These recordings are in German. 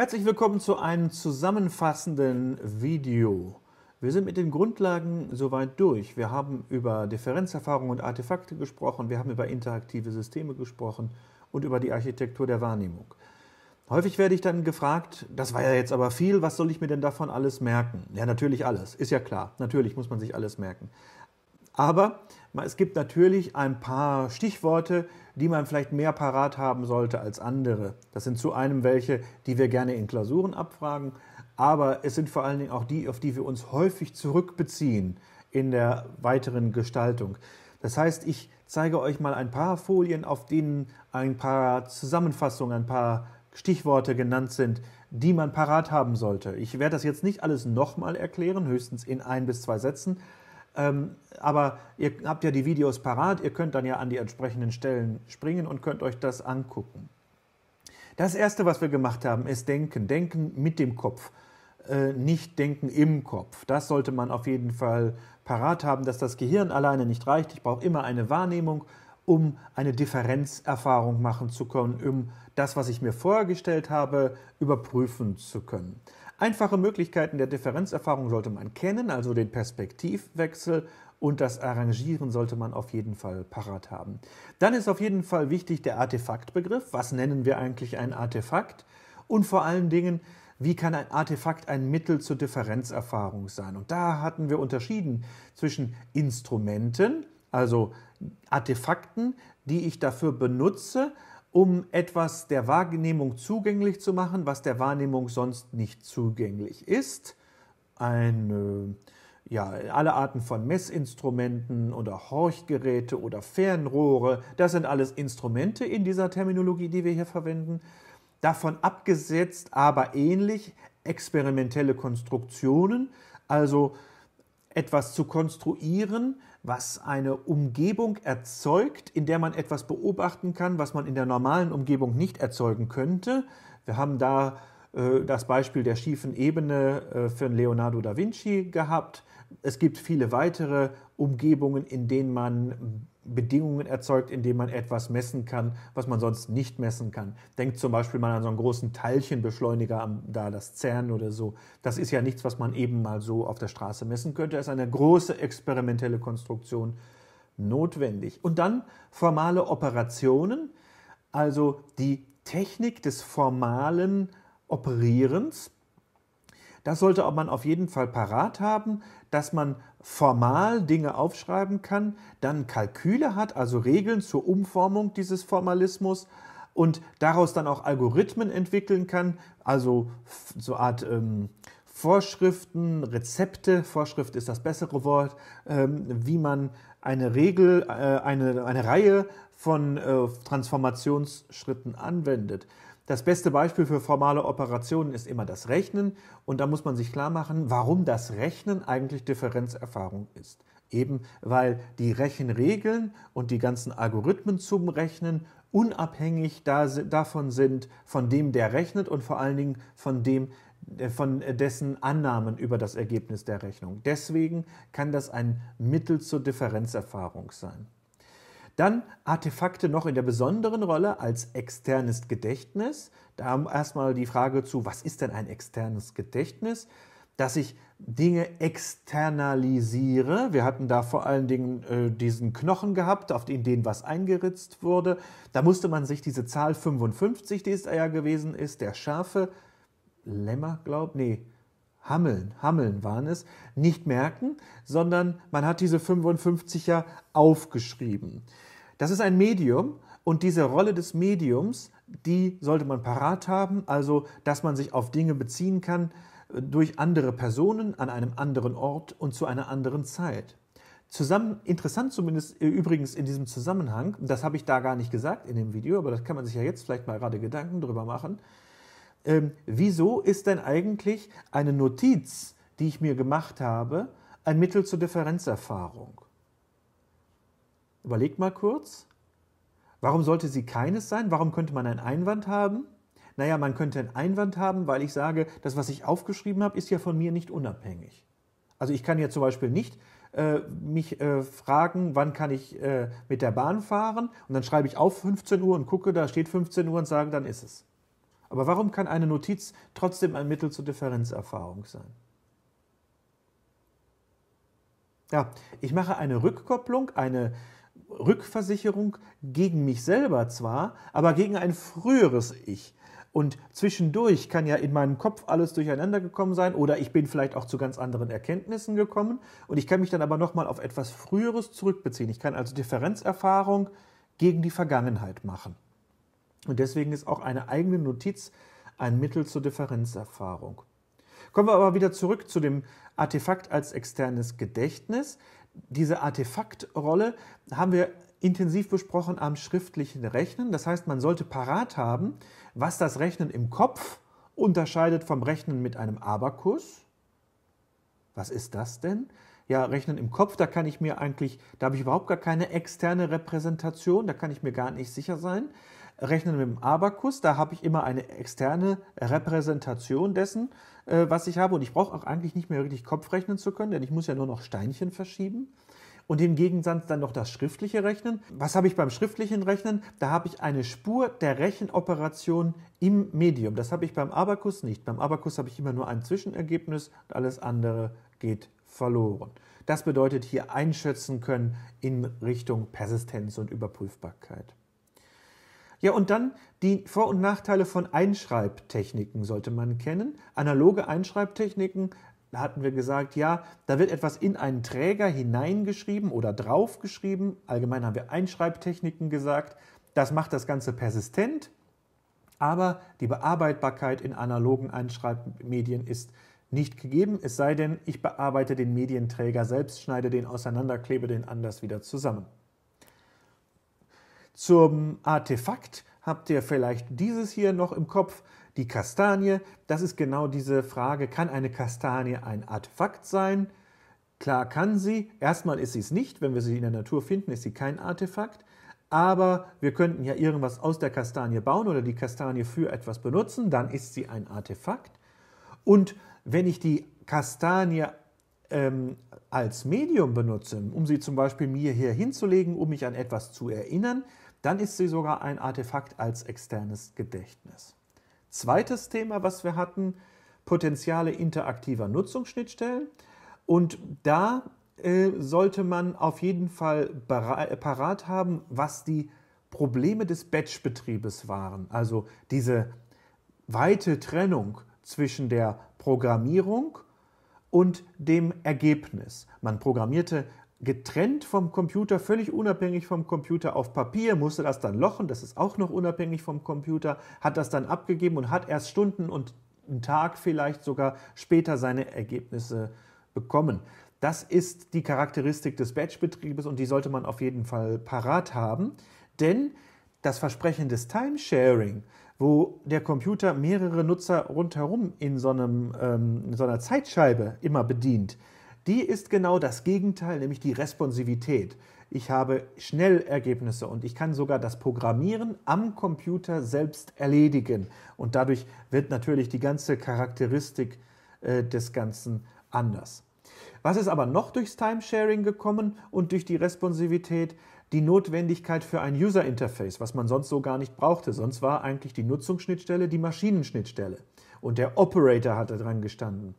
Herzlich willkommen zu einem zusammenfassenden Video. Wir sind mit den Grundlagen soweit durch. Wir haben über Differenzerfahrung und Artefakte gesprochen, wir haben über interaktive Systeme gesprochen und über die Architektur der Wahrnehmung. Häufig werde ich dann gefragt, das war ja jetzt aber viel, was soll ich mir denn davon alles merken? Ja, natürlich alles, ist ja klar. Natürlich muss man sich alles merken. Aber es gibt natürlich ein paar Stichworte, die man vielleicht mehr parat haben sollte als andere. Das sind zu einem welche, die wir gerne in Klausuren abfragen, aber es sind vor allen Dingen auch die, auf die wir uns häufig zurückbeziehen in der weiteren Gestaltung. Das heißt, ich zeige euch mal ein paar Folien, auf denen ein paar Zusammenfassungen, ein paar Stichworte genannt sind, die man parat haben sollte. Ich werde das jetzt nicht alles nochmal erklären, höchstens in ein bis zwei Sätzen, ähm, aber ihr habt ja die Videos parat, ihr könnt dann ja an die entsprechenden Stellen springen und könnt euch das angucken. Das Erste, was wir gemacht haben, ist denken. Denken mit dem Kopf, äh, nicht denken im Kopf. Das sollte man auf jeden Fall parat haben, dass das Gehirn alleine nicht reicht. Ich brauche immer eine Wahrnehmung, um eine Differenzerfahrung machen zu können, um das, was ich mir vorgestellt habe, überprüfen zu können. Einfache Möglichkeiten der Differenzerfahrung sollte man kennen, also den Perspektivwechsel und das Arrangieren sollte man auf jeden Fall parat haben. Dann ist auf jeden Fall wichtig der Artefaktbegriff. Was nennen wir eigentlich ein Artefakt? Und vor allen Dingen, wie kann ein Artefakt ein Mittel zur Differenzerfahrung sein? Und da hatten wir unterschieden zwischen Instrumenten, also Artefakten, die ich dafür benutze, um etwas der Wahrnehmung zugänglich zu machen, was der Wahrnehmung sonst nicht zugänglich ist. Ein, äh, ja, alle Arten von Messinstrumenten oder Horchgeräte oder Fernrohre, das sind alles Instrumente in dieser Terminologie, die wir hier verwenden. Davon abgesetzt, aber ähnlich, experimentelle Konstruktionen, also etwas zu konstruieren, was eine Umgebung erzeugt, in der man etwas beobachten kann, was man in der normalen Umgebung nicht erzeugen könnte. Wir haben da äh, das Beispiel der schiefen Ebene äh, für Leonardo da Vinci gehabt. Es gibt viele weitere Umgebungen, in denen man Bedingungen erzeugt, in denen man etwas messen kann, was man sonst nicht messen kann. Denkt zum Beispiel mal an so einen großen Teilchenbeschleuniger, da das CERN oder so. Das ist ja nichts, was man eben mal so auf der Straße messen könnte. Es ist eine große experimentelle Konstruktion notwendig. Und dann formale Operationen, also die Technik des formalen Operierens. Das sollte man auf jeden Fall parat haben, dass man formal Dinge aufschreiben kann, dann Kalküle hat, also Regeln zur Umformung dieses Formalismus und daraus dann auch Algorithmen entwickeln kann, also so Art ähm, Vorschriften, Rezepte, Vorschrift ist das bessere Wort, ähm, wie man eine Regel, äh, eine, eine Reihe von äh, Transformationsschritten anwendet. Das beste Beispiel für formale Operationen ist immer das Rechnen und da muss man sich klar machen, warum das Rechnen eigentlich Differenzerfahrung ist. Eben weil die Rechenregeln und die ganzen Algorithmen zum Rechnen unabhängig davon sind, von dem, der rechnet und vor allen Dingen von dem, äh, von äh, dessen Annahmen über das Ergebnis der Rechnung. Deswegen kann das ein Mittel zur Differenzerfahrung sein. Dann Artefakte noch in der besonderen Rolle als externes Gedächtnis. Da haben wir erstmal die Frage zu, was ist denn ein externes Gedächtnis? Dass ich Dinge externalisiere. Wir hatten da vor allen Dingen äh, diesen Knochen gehabt, auf den, den was eingeritzt wurde. Da musste man sich diese Zahl 55, die es ja gewesen ist, der scharfe Lämmer, glaub, nee, Hammeln, Hammeln waren es, nicht merken, sondern man hat diese 55er aufgeschrieben. Das ist ein Medium und diese Rolle des Mediums, die sollte man parat haben, also dass man sich auf Dinge beziehen kann äh, durch andere Personen an einem anderen Ort und zu einer anderen Zeit. Zusammen, interessant zumindest äh, übrigens in diesem Zusammenhang, das habe ich da gar nicht gesagt in dem Video, aber das kann man sich ja jetzt vielleicht mal gerade Gedanken drüber machen, ähm, wieso ist denn eigentlich eine Notiz, die ich mir gemacht habe, ein Mittel zur Differenzerfahrung? Überlegt mal kurz. Warum sollte sie keines sein? Warum könnte man einen Einwand haben? Naja, man könnte einen Einwand haben, weil ich sage, das, was ich aufgeschrieben habe, ist ja von mir nicht unabhängig. Also ich kann ja zum Beispiel nicht äh, mich äh, fragen, wann kann ich äh, mit der Bahn fahren und dann schreibe ich auf 15 Uhr und gucke, da steht 15 Uhr und sage, dann ist es. Aber warum kann eine Notiz trotzdem ein Mittel zur Differenzerfahrung sein? Ja, ich mache eine Rückkopplung, eine Rückversicherung gegen mich selber zwar, aber gegen ein früheres Ich. Und zwischendurch kann ja in meinem Kopf alles durcheinander gekommen sein oder ich bin vielleicht auch zu ganz anderen Erkenntnissen gekommen und ich kann mich dann aber nochmal auf etwas Früheres zurückbeziehen. Ich kann also Differenzerfahrung gegen die Vergangenheit machen. Und deswegen ist auch eine eigene Notiz ein Mittel zur Differenzerfahrung. Kommen wir aber wieder zurück zu dem Artefakt als externes Gedächtnis. Diese Artefaktrolle haben wir intensiv besprochen am schriftlichen Rechnen. Das heißt, man sollte parat haben, was das Rechnen im Kopf unterscheidet vom Rechnen mit einem Abakus. Was ist das denn? Ja, Rechnen im Kopf, da kann ich mir eigentlich, da habe ich überhaupt gar keine externe Repräsentation, da kann ich mir gar nicht sicher sein. Rechnen mit dem Abakus, da habe ich immer eine externe Repräsentation dessen, äh, was ich habe. Und ich brauche auch eigentlich nicht mehr richtig Kopf rechnen zu können, denn ich muss ja nur noch Steinchen verschieben. Und im Gegensatz dann noch das schriftliche Rechnen. Was habe ich beim schriftlichen Rechnen? Da habe ich eine Spur der Rechenoperation im Medium. Das habe ich beim Abakus nicht. Beim Abakus habe ich immer nur ein Zwischenergebnis und alles andere geht verloren. Das bedeutet hier einschätzen können in Richtung Persistenz und Überprüfbarkeit. Ja, und dann die Vor- und Nachteile von Einschreibtechniken sollte man kennen. Analoge Einschreibtechniken, da hatten wir gesagt, ja, da wird etwas in einen Träger hineingeschrieben oder draufgeschrieben. Allgemein haben wir Einschreibtechniken gesagt. Das macht das Ganze persistent, aber die Bearbeitbarkeit in analogen Einschreibmedien ist nicht gegeben, es sei denn, ich bearbeite den Medienträger selbst, schneide den auseinander, klebe den anders wieder zusammen. Zum Artefakt habt ihr vielleicht dieses hier noch im Kopf, die Kastanie. Das ist genau diese Frage, kann eine Kastanie ein Artefakt sein? Klar kann sie. Erstmal ist sie es nicht. Wenn wir sie in der Natur finden, ist sie kein Artefakt. Aber wir könnten ja irgendwas aus der Kastanie bauen oder die Kastanie für etwas benutzen. Dann ist sie ein Artefakt. Und wenn ich die Kastanie ähm, als Medium benutze, um sie zum Beispiel mir hier hinzulegen, um mich an etwas zu erinnern, dann ist sie sogar ein Artefakt als externes Gedächtnis. Zweites Thema, was wir hatten, Potenziale interaktiver Nutzungsschnittstellen. Und da äh, sollte man auf jeden Fall äh, parat haben, was die Probleme des Batchbetriebes waren. Also diese weite Trennung zwischen der Programmierung und dem Ergebnis. Man programmierte getrennt vom Computer, völlig unabhängig vom Computer auf Papier, musste das dann lochen, das ist auch noch unabhängig vom Computer, hat das dann abgegeben und hat erst Stunden und einen Tag vielleicht sogar später seine Ergebnisse bekommen. Das ist die Charakteristik des Batchbetriebes und die sollte man auf jeden Fall parat haben, denn das Versprechen des Timesharing, wo der Computer mehrere Nutzer rundherum in so, einem, ähm, in so einer Zeitscheibe immer bedient, die ist genau das Gegenteil, nämlich die Responsivität. Ich habe schnell Ergebnisse und ich kann sogar das Programmieren am Computer selbst erledigen. Und dadurch wird natürlich die ganze Charakteristik äh, des Ganzen anders. Was ist aber noch durchs Timesharing gekommen und durch die Responsivität? Die Notwendigkeit für ein User Interface, was man sonst so gar nicht brauchte. Sonst war eigentlich die Nutzungsschnittstelle die Maschinenschnittstelle und der Operator hatte dran gestanden.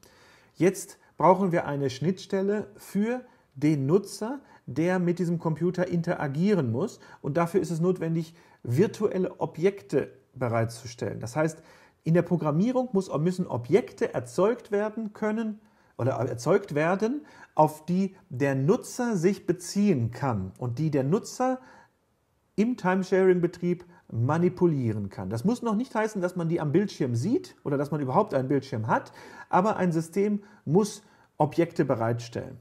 Jetzt brauchen wir eine Schnittstelle für den Nutzer, der mit diesem Computer interagieren muss. Und dafür ist es notwendig, virtuelle Objekte bereitzustellen. Das heißt, in der Programmierung muss, müssen Objekte erzeugt werden können oder erzeugt werden, auf die der Nutzer sich beziehen kann und die der Nutzer im Timesharing-Betrieb manipulieren kann. Das muss noch nicht heißen, dass man die am Bildschirm sieht oder dass man überhaupt einen Bildschirm hat, aber ein System muss Objekte bereitstellen.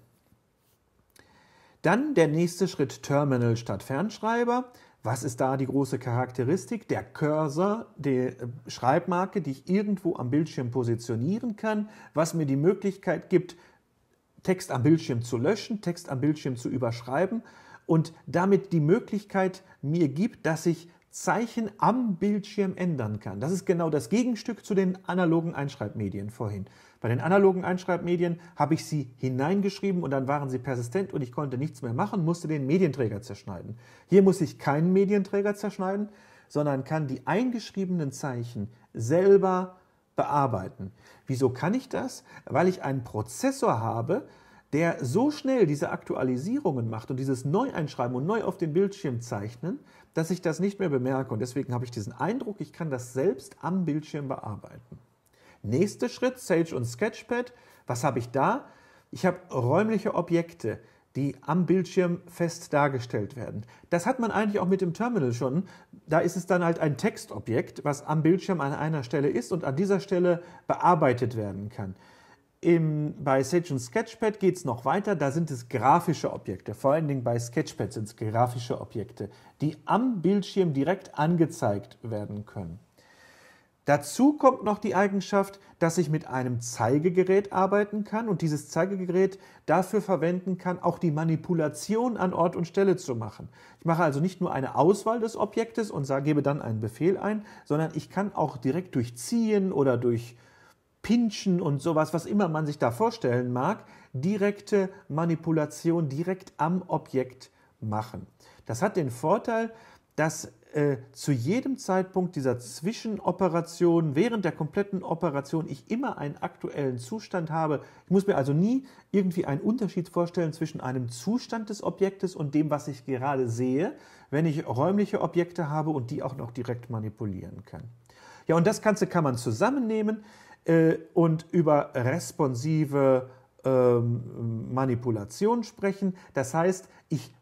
Dann der nächste Schritt Terminal statt Fernschreiber. Was ist da die große Charakteristik? Der Cursor, die äh, Schreibmarke, die ich irgendwo am Bildschirm positionieren kann, was mir die Möglichkeit gibt, Text am Bildschirm zu löschen, Text am Bildschirm zu überschreiben und damit die Möglichkeit mir gibt, dass ich Zeichen am Bildschirm ändern kann. Das ist genau das Gegenstück zu den analogen Einschreibmedien vorhin. Bei den analogen Einschreibmedien habe ich sie hineingeschrieben und dann waren sie persistent und ich konnte nichts mehr machen, musste den Medienträger zerschneiden. Hier muss ich keinen Medienträger zerschneiden, sondern kann die eingeschriebenen Zeichen selber bearbeiten. Wieso kann ich das? Weil ich einen Prozessor habe, der so schnell diese Aktualisierungen macht und dieses Neueinschreiben und neu auf den Bildschirm zeichnen, dass ich das nicht mehr bemerke. Und deswegen habe ich diesen Eindruck, ich kann das selbst am Bildschirm bearbeiten. Nächster Schritt, Sage und Sketchpad. Was habe ich da? Ich habe räumliche Objekte, die am Bildschirm fest dargestellt werden. Das hat man eigentlich auch mit dem Terminal schon. Da ist es dann halt ein Textobjekt, was am Bildschirm an einer Stelle ist und an dieser Stelle bearbeitet werden kann. Im, bei Sage und Sketchpad geht es noch weiter, da sind es grafische Objekte. Vor allen Dingen bei Sketchpad sind es grafische Objekte, die am Bildschirm direkt angezeigt werden können. Dazu kommt noch die Eigenschaft, dass ich mit einem Zeigegerät arbeiten kann und dieses Zeigegerät dafür verwenden kann, auch die Manipulation an Ort und Stelle zu machen. Ich mache also nicht nur eine Auswahl des Objektes und sage, gebe dann einen Befehl ein, sondern ich kann auch direkt durch Ziehen oder durch Pinschen und sowas, was immer man sich da vorstellen mag, direkte Manipulation direkt am Objekt machen. Das hat den Vorteil, dass äh, zu jedem Zeitpunkt dieser Zwischenoperation, während der kompletten Operation, ich immer einen aktuellen Zustand habe. Ich muss mir also nie irgendwie einen Unterschied vorstellen zwischen einem Zustand des Objektes und dem, was ich gerade sehe, wenn ich räumliche Objekte habe und die auch noch direkt manipulieren kann. Ja, und das Ganze kann man zusammennehmen äh, und über responsive ähm, Manipulation sprechen. Das heißt, ich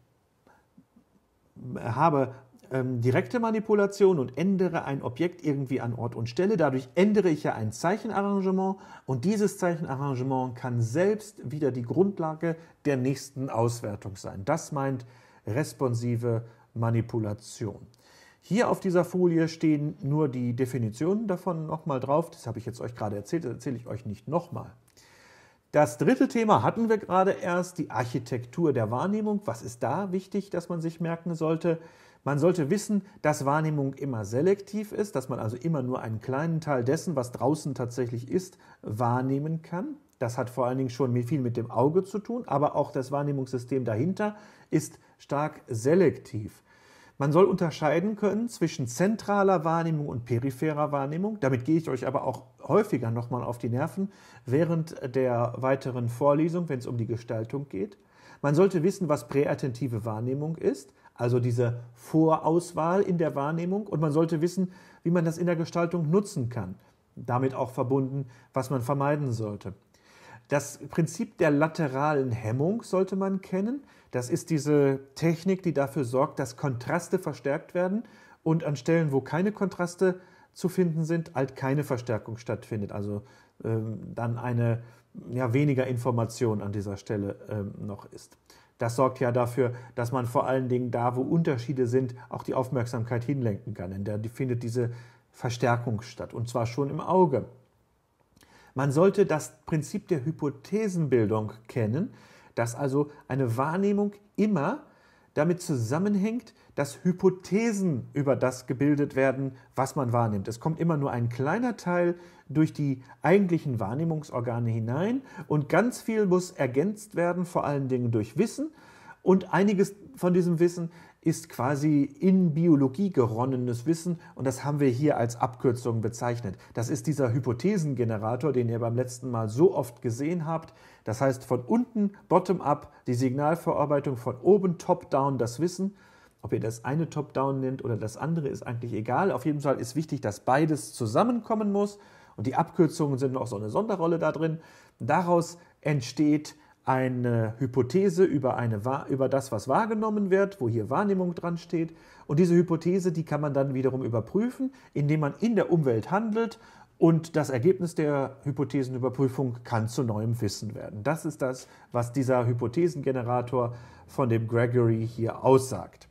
habe ähm, direkte Manipulation und ändere ein Objekt irgendwie an Ort und Stelle. Dadurch ändere ich ja ein Zeichenarrangement und dieses Zeichenarrangement kann selbst wieder die Grundlage der nächsten Auswertung sein. Das meint responsive Manipulation. Hier auf dieser Folie stehen nur die Definitionen davon nochmal drauf. Das habe ich jetzt euch gerade erzählt, das erzähle ich euch nicht nochmal. Das dritte Thema hatten wir gerade erst, die Architektur der Wahrnehmung. Was ist da wichtig, dass man sich merken sollte? Man sollte wissen, dass Wahrnehmung immer selektiv ist, dass man also immer nur einen kleinen Teil dessen, was draußen tatsächlich ist, wahrnehmen kann. Das hat vor allen Dingen schon viel mit dem Auge zu tun, aber auch das Wahrnehmungssystem dahinter ist stark selektiv. Man soll unterscheiden können zwischen zentraler Wahrnehmung und peripherer Wahrnehmung. Damit gehe ich euch aber auch häufiger nochmal auf die Nerven während der weiteren Vorlesung, wenn es um die Gestaltung geht. Man sollte wissen, was präattentive Wahrnehmung ist. Also diese Vorauswahl in der Wahrnehmung und man sollte wissen, wie man das in der Gestaltung nutzen kann. Damit auch verbunden, was man vermeiden sollte. Das Prinzip der lateralen Hemmung sollte man kennen. Das ist diese Technik, die dafür sorgt, dass Kontraste verstärkt werden und an Stellen, wo keine Kontraste zu finden sind, halt keine Verstärkung stattfindet. Also ähm, dann eine ja, weniger Information an dieser Stelle ähm, noch ist. Das sorgt ja dafür, dass man vor allen Dingen da, wo Unterschiede sind, auch die Aufmerksamkeit hinlenken kann. Denn da findet diese Verstärkung statt und zwar schon im Auge. Man sollte das Prinzip der Hypothesenbildung kennen, dass also eine Wahrnehmung immer damit zusammenhängt, dass Hypothesen über das gebildet werden, was man wahrnimmt. Es kommt immer nur ein kleiner Teil durch die eigentlichen Wahrnehmungsorgane hinein und ganz viel muss ergänzt werden, vor allen Dingen durch Wissen. Und einiges von diesem Wissen ist quasi in Biologie geronnenes Wissen und das haben wir hier als Abkürzung bezeichnet. Das ist dieser Hypothesengenerator, den ihr beim letzten Mal so oft gesehen habt. Das heißt von unten bottom-up die Signalverarbeitung, von oben top-down das Wissen. Ob ihr das eine top-down nennt oder das andere ist eigentlich egal. Auf jeden Fall ist wichtig, dass beides zusammenkommen muss und die Abkürzungen sind noch so eine Sonderrolle da drin. Daraus entsteht eine Hypothese über, eine, über das, was wahrgenommen wird, wo hier Wahrnehmung dran steht. Und diese Hypothese, die kann man dann wiederum überprüfen, indem man in der Umwelt handelt und das Ergebnis der Hypothesenüberprüfung kann zu neuem Wissen werden. Das ist das, was dieser Hypothesengenerator von dem Gregory hier aussagt.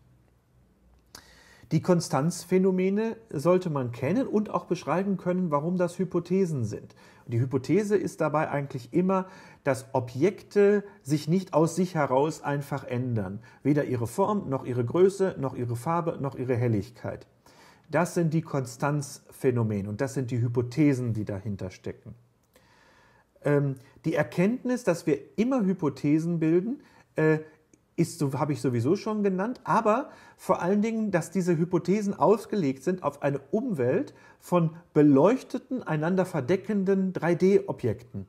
Die Konstanzphänomene sollte man kennen und auch beschreiben können, warum das Hypothesen sind. Die Hypothese ist dabei eigentlich immer, dass Objekte sich nicht aus sich heraus einfach ändern. Weder ihre Form, noch ihre Größe, noch ihre Farbe, noch ihre Helligkeit. Das sind die Konstanzphänomene und das sind die Hypothesen, die dahinter stecken. Ähm, die Erkenntnis, dass wir immer Hypothesen bilden, äh, ist so, habe ich sowieso schon genannt, aber vor allen Dingen, dass diese Hypothesen ausgelegt sind auf eine Umwelt von beleuchteten, einander verdeckenden 3D-Objekten.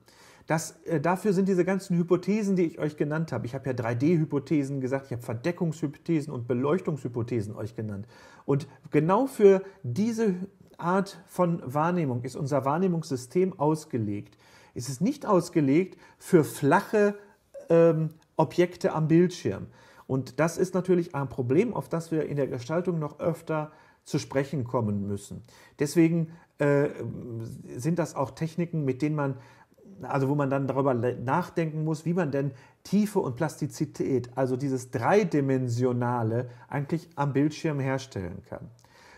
Das, äh, dafür sind diese ganzen Hypothesen, die ich euch genannt habe. Ich habe ja 3D-Hypothesen gesagt, ich habe Verdeckungshypothesen und Beleuchtungshypothesen euch genannt. Und genau für diese Art von Wahrnehmung ist unser Wahrnehmungssystem ausgelegt. Es ist nicht ausgelegt für flache ähm, Objekte am Bildschirm. Und das ist natürlich ein Problem, auf das wir in der Gestaltung noch öfter zu sprechen kommen müssen. Deswegen äh, sind das auch Techniken, mit denen man, also wo man dann darüber nachdenken muss, wie man denn Tiefe und Plastizität, also dieses Dreidimensionale, eigentlich am Bildschirm herstellen kann.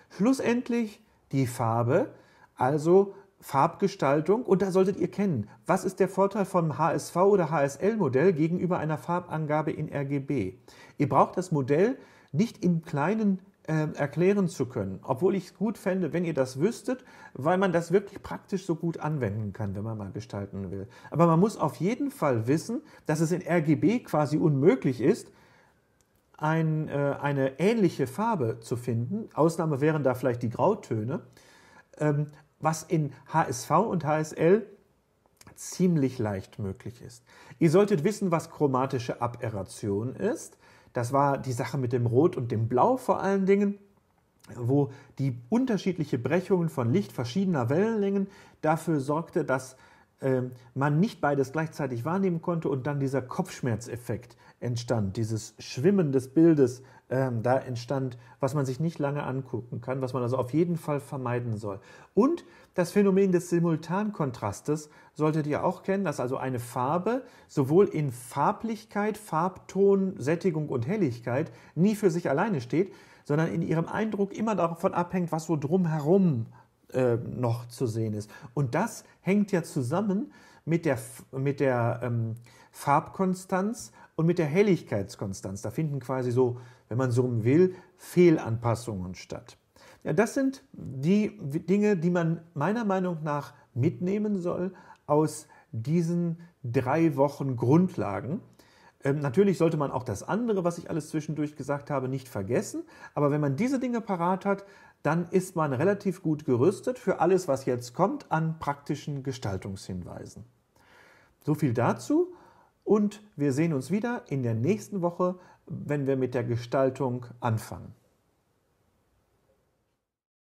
Schlussendlich die Farbe, also Farbgestaltung und da solltet ihr kennen, was ist der Vorteil vom HSV oder HSL-Modell gegenüber einer Farbangabe in RGB. Ihr braucht das Modell nicht im kleinen äh, erklären zu können, obwohl ich es gut fände, wenn ihr das wüsstet, weil man das wirklich praktisch so gut anwenden kann, wenn man mal gestalten will. Aber man muss auf jeden Fall wissen, dass es in RGB quasi unmöglich ist, ein, äh, eine ähnliche Farbe zu finden. Ausnahme wären da vielleicht die Grautöne. Ähm, was in HSV und HSL ziemlich leicht möglich ist. Ihr solltet wissen, was chromatische Aberration ist. Das war die Sache mit dem Rot und dem Blau vor allen Dingen, wo die unterschiedliche Brechungen von Licht verschiedener Wellenlängen dafür sorgte, dass ähm, man nicht beides gleichzeitig wahrnehmen konnte und dann dieser Kopfschmerzeffekt entstand, dieses Schwimmen des Bildes ähm, da entstand, was man sich nicht lange angucken kann, was man also auf jeden Fall vermeiden soll. Und das Phänomen des Simultankontrastes solltet ihr auch kennen, dass also eine Farbe sowohl in Farblichkeit, Farbton, Sättigung und Helligkeit nie für sich alleine steht, sondern in ihrem Eindruck immer davon abhängt, was so drumherum äh, äh, noch zu sehen ist. Und das hängt ja zusammen mit der, mit der ähm, Farbkonstanz und mit der Helligkeitskonstanz. Da finden quasi so, wenn man so will, Fehlanpassungen statt. Ja, das sind die Dinge, die man meiner Meinung nach mitnehmen soll aus diesen drei Wochen Grundlagen. Ähm, natürlich sollte man auch das andere, was ich alles zwischendurch gesagt habe, nicht vergessen. Aber wenn man diese Dinge parat hat, dann ist man relativ gut gerüstet für alles, was jetzt kommt an praktischen Gestaltungshinweisen. So viel dazu und wir sehen uns wieder in der nächsten Woche, wenn wir mit der Gestaltung anfangen.